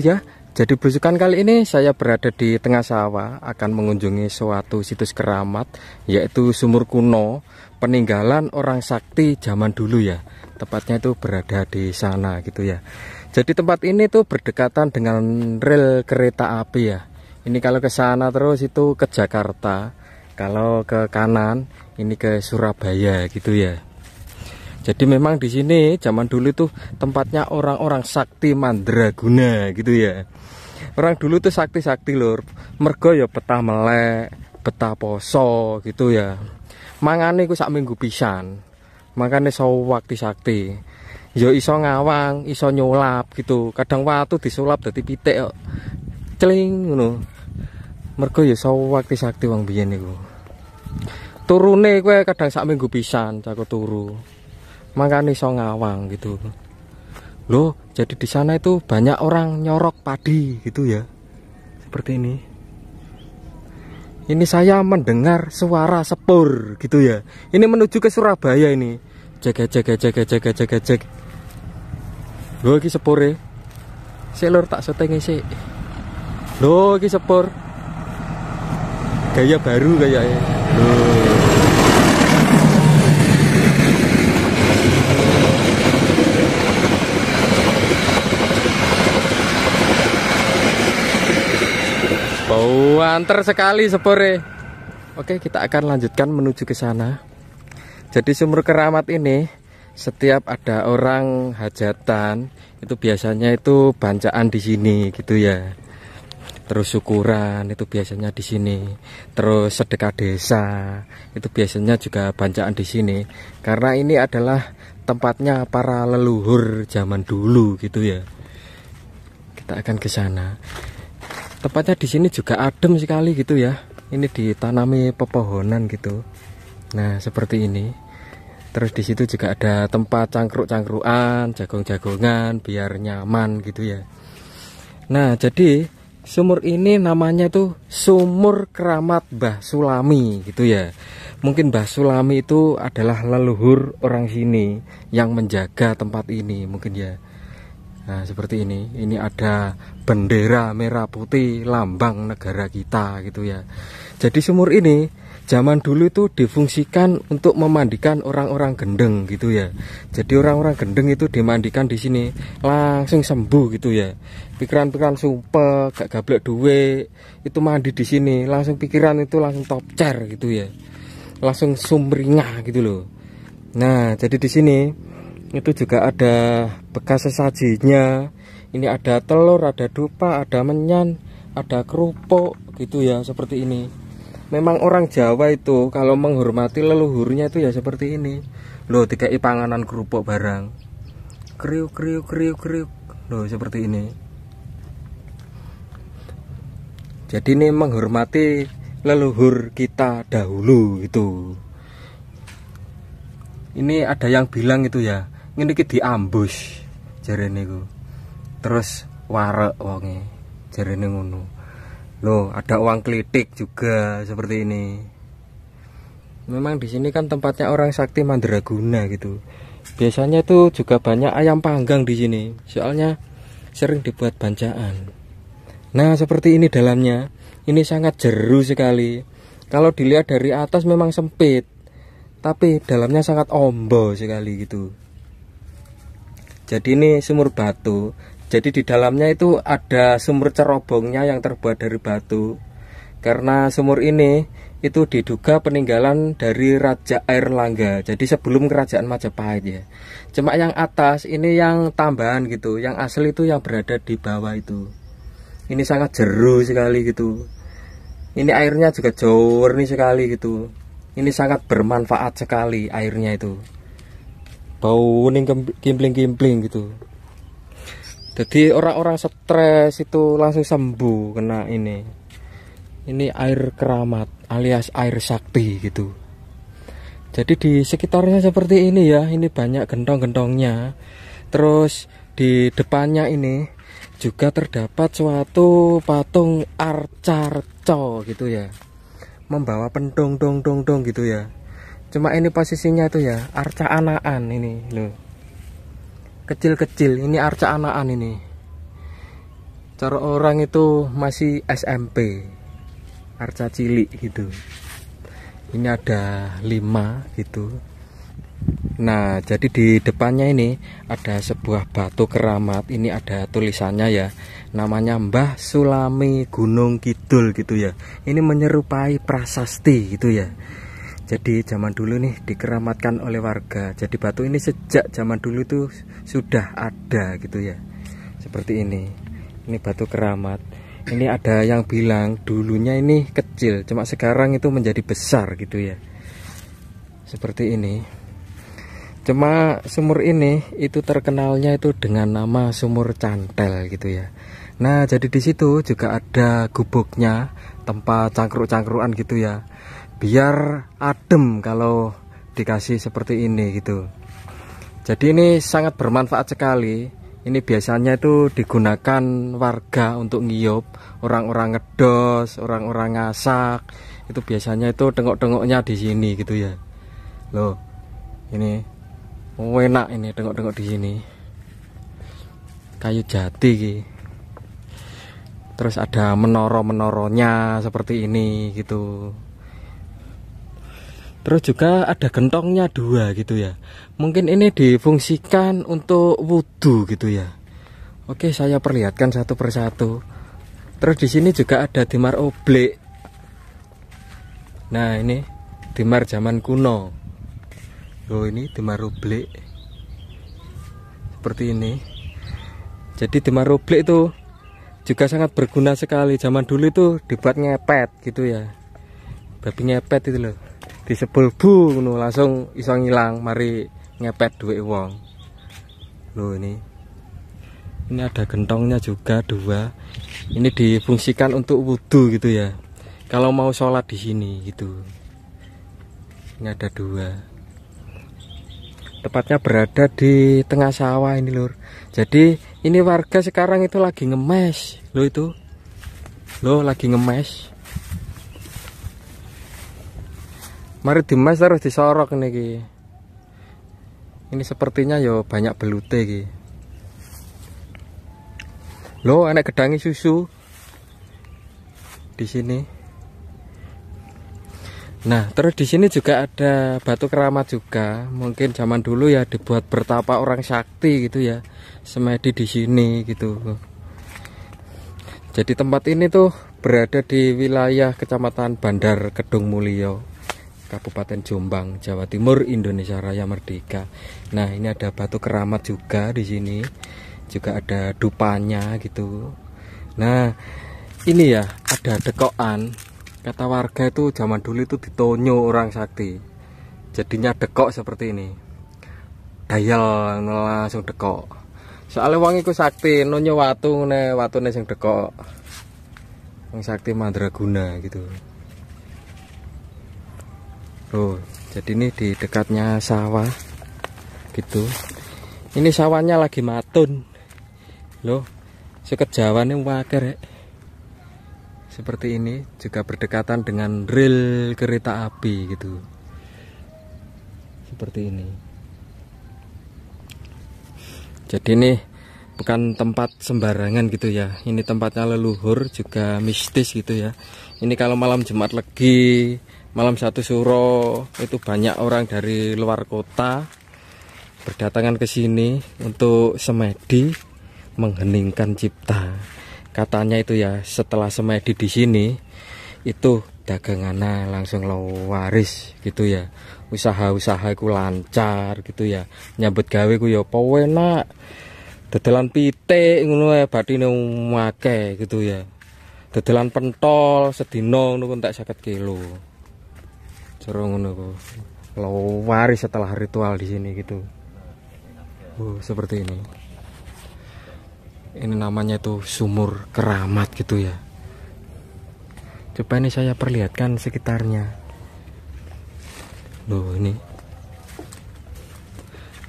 ya. Jadi berusukan kali ini saya berada di tengah sawah akan mengunjungi suatu situs keramat yaitu sumur kuno peninggalan orang sakti zaman dulu ya. Tepatnya itu berada di sana gitu ya. Jadi tempat ini tuh berdekatan dengan rel kereta api ya. Ini kalau ke sana terus itu ke Jakarta. Kalau ke kanan ini ke Surabaya gitu ya. Jadi memang di sini zaman dulu tuh tempatnya orang-orang sakti mandraguna gitu ya. Orang dulu tuh sakti-sakti lur. Mergo ya peta melek, peta poso gitu ya. Mangane ku sak minggu pisan. mangane Makane wakti sakti. Yo ya iso ngawang, iso nyulap gitu. Kadang waktu disulap dadi pitik kok. Celing ngono. Mergo ya wakti sakti wong biyen niku. Turune kowe kadang sak minggu pisan cak turu makanya iso ngawang gitu loh jadi di sana itu banyak orang nyorok padi gitu ya seperti ini ini saya mendengar suara sepur gitu ya ini menuju ke Surabaya ini cek cek cek cek. jaga cek loh ini ya saya tak setengah sih loh ini sepur gaya baru kayaknya e. loh Banter sekali sepure. Oke, kita akan lanjutkan menuju ke sana. Jadi sumur keramat ini setiap ada orang hajatan itu biasanya itu bancaan di sini gitu ya. Terus syukuran itu biasanya di sini. Terus sedekah desa itu biasanya juga bancaan di sini. Karena ini adalah tempatnya para leluhur zaman dulu gitu ya. Kita akan ke sana tepatnya di sini juga adem sekali gitu ya ini ditanami pepohonan gitu nah seperti ini terus di situ juga ada tempat cangkruk-cangkruan jagung-jagongan biar nyaman gitu ya nah jadi sumur ini namanya tuh sumur keramat Mbah Sulami gitu ya mungkin Mbah Sulami itu adalah leluhur orang sini yang menjaga tempat ini mungkin ya Nah, seperti ini. Ini ada bendera merah putih lambang negara kita gitu ya. Jadi sumur ini zaman dulu itu difungsikan untuk memandikan orang-orang gendeng gitu ya. Jadi orang-orang gendeng itu dimandikan di sini langsung sembuh gitu ya. Pikiran-pikiran sumpah gak gablek duit itu mandi di sini langsung pikiran itu langsung top chair gitu ya. Langsung sumringah gitu loh. Nah, jadi di sini itu juga ada bekas sesajinya ini ada telur ada dupa ada menyan ada kerupuk gitu ya seperti ini memang orang Jawa itu kalau menghormati leluhurnya itu ya seperti ini loh tiga panganan kerupuk barang kriuk kriuk kriuk kriuk loh seperti ini jadi ini menghormati leluhur kita dahulu itu ini ada yang bilang itu ya ini diambus jari niku terus warek wonge jarene ngono Lo ada uang klitik juga seperti ini memang di sini kan tempatnya orang sakti mandraguna gitu biasanya tuh juga banyak ayam panggang di sini soalnya sering dibuat bancaan nah seperti ini dalamnya ini sangat jeru sekali kalau dilihat dari atas memang sempit tapi dalamnya sangat ombo sekali gitu jadi ini sumur batu jadi di dalamnya itu ada sumur cerobongnya yang terbuat dari batu. Karena sumur ini itu diduga peninggalan dari Raja Air Langga. Jadi sebelum kerajaan Majapahit ya. Cuma yang atas ini yang tambahan gitu. Yang asli itu yang berada di bawah itu. Ini sangat jeru sekali gitu. Ini airnya juga jauh nih sekali gitu. Ini sangat bermanfaat sekali airnya itu bau kuning kimpling-kimpling gitu jadi orang-orang stres itu langsung sembuh kena ini ini air keramat alias air sakti gitu jadi di sekitarnya seperti ini ya ini banyak gentong-gentongnya. terus di depannya ini juga terdapat suatu patung arcarco gitu ya membawa pendong dong dong dong gitu ya cuma ini posisinya tuh ya arca anaan ini loh kecil-kecil ini arca anakan ini cara orang itu masih SMP arca cilik gitu ini ada lima gitu nah jadi di depannya ini ada sebuah batu keramat ini ada tulisannya ya namanya Mbah Sulami Gunung Kidul gitu ya ini menyerupai prasasti gitu ya jadi zaman dulu nih dikeramatkan oleh warga. Jadi batu ini sejak zaman dulu tuh sudah ada gitu ya. Seperti ini. Ini batu keramat. Ini ada yang bilang dulunya ini kecil, cuma sekarang itu menjadi besar gitu ya. Seperti ini. Cuma sumur ini itu terkenalnya itu dengan nama sumur cantel gitu ya. Nah, jadi di situ juga ada gubuknya, tempat cangkruk-cangkruan gitu ya biar adem kalau dikasih seperti ini gitu jadi ini sangat bermanfaat sekali ini biasanya itu digunakan warga untuk ngiyup orang-orang ngedos orang-orang ngasak itu biasanya itu tengok-tengoknya di sini gitu ya loh ini oh, enak ini tengok-tengok di sini kayu jati gitu. terus ada menoro-menoronya seperti ini gitu Terus juga ada gentongnya dua gitu ya. Mungkin ini difungsikan untuk wudhu gitu ya. Oke, saya perlihatkan satu persatu. Terus di sini juga ada dimar oblek. Nah, ini dimar zaman kuno. Oh, ini dimar oblek. Seperti ini. Jadi dimar oblek itu juga sangat berguna sekali. Zaman dulu itu dibuat ngepet gitu ya. Babi ngepet itu loh disebul bu ngono langsung iso ngilang mari ngepet duit wong loh ini ini ada gentongnya juga dua ini difungsikan untuk wudhu gitu ya kalau mau sholat di sini gitu ini ada dua tepatnya berada di tengah sawah ini lur jadi ini warga sekarang itu lagi ngemes lo itu lo lagi ngemes mari dimas terus disorok nih ki. ini sepertinya yo banyak belute ki. lo enak gedangi susu di sini nah terus di sini juga ada batu keramat juga mungkin zaman dulu ya dibuat bertapa orang sakti gitu ya semedi di sini gitu jadi tempat ini tuh berada di wilayah kecamatan Bandar Kedung Mulyo Kabupaten Jombang, Jawa Timur, Indonesia Raya Merdeka. Nah, ini ada batu keramat juga di sini. Juga ada dupanya gitu. Nah, ini ya ada dekokan. Kata warga itu zaman dulu itu ditonyo orang sakti. Jadinya dekok seperti ini. Dayal langsung dekok. Soalnya wong iku sakti nonyo watu ngene, watune sing dekok. Wong sakti mandraguna gitu. Loh, jadi ini di dekatnya sawah gitu. Ini sawahnya lagi matun. Loh, suket Jawa ini wakir Seperti ini juga berdekatan dengan rel kereta api gitu. Seperti ini. Jadi ini bukan tempat sembarangan gitu ya ini tempatnya leluhur juga mistis gitu ya ini kalau malam Jumat legi malam satu suro itu banyak orang dari luar kota berdatangan ke sini untuk semedi mengheningkan cipta. Katanya itu ya setelah semedi di sini itu dagangannya langsung waris gitu ya. Usaha-usaha ku lancar gitu ya. Nyambut gawe ku ya penak. Dedelan pitik ngono ya batine make gitu ya. Dedelan pentol sedina ngono tak 50 kilo cara ngono waris setelah ritual di sini gitu uh, seperti ini ini namanya itu sumur keramat gitu ya coba ini saya perlihatkan sekitarnya loh ini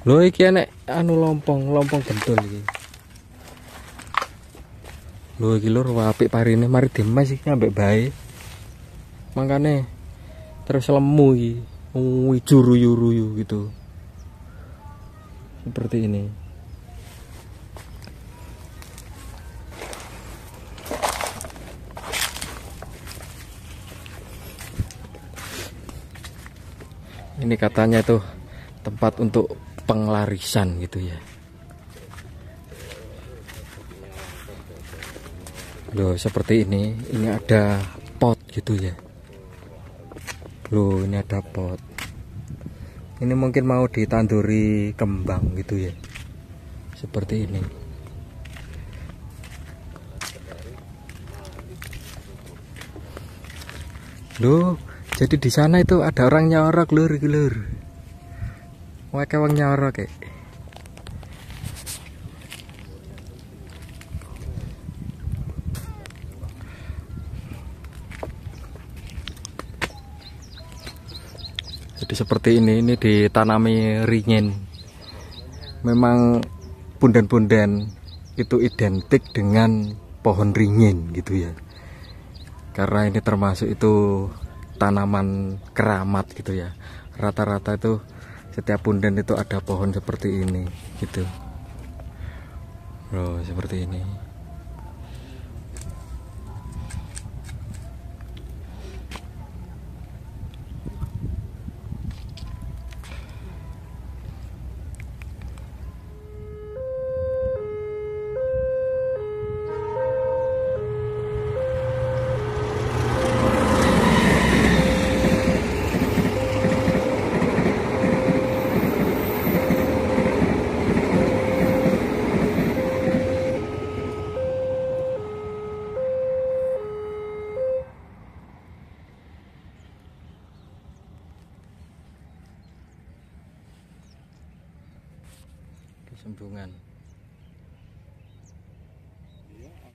loh iki enek anu lompong lompong bentul iki loh iki lur apik parine mari dimas iki ambek bae mangkane terus lemu iki juru-yuru gitu seperti ini ini katanya tuh tempat untuk penglarisan gitu ya loh seperti ini ini ada pot gitu ya loh ini ada pot ini mungkin mau ditanduri kembang gitu ya seperti ini loh jadi di sana itu ada orang nyorok lur lur wake wong nyorok ya seperti ini ini ditanami ringin memang punden-punden itu identik dengan pohon ringin gitu ya karena ini termasuk itu tanaman keramat gitu ya rata-rata itu setiap punden itu ada pohon seperti ini gitu loh seperti ini